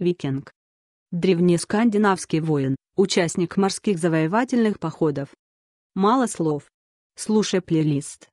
Викинг. Древнескандинавский воин, участник морских завоевательных походов. Мало слов. Слушай плейлист.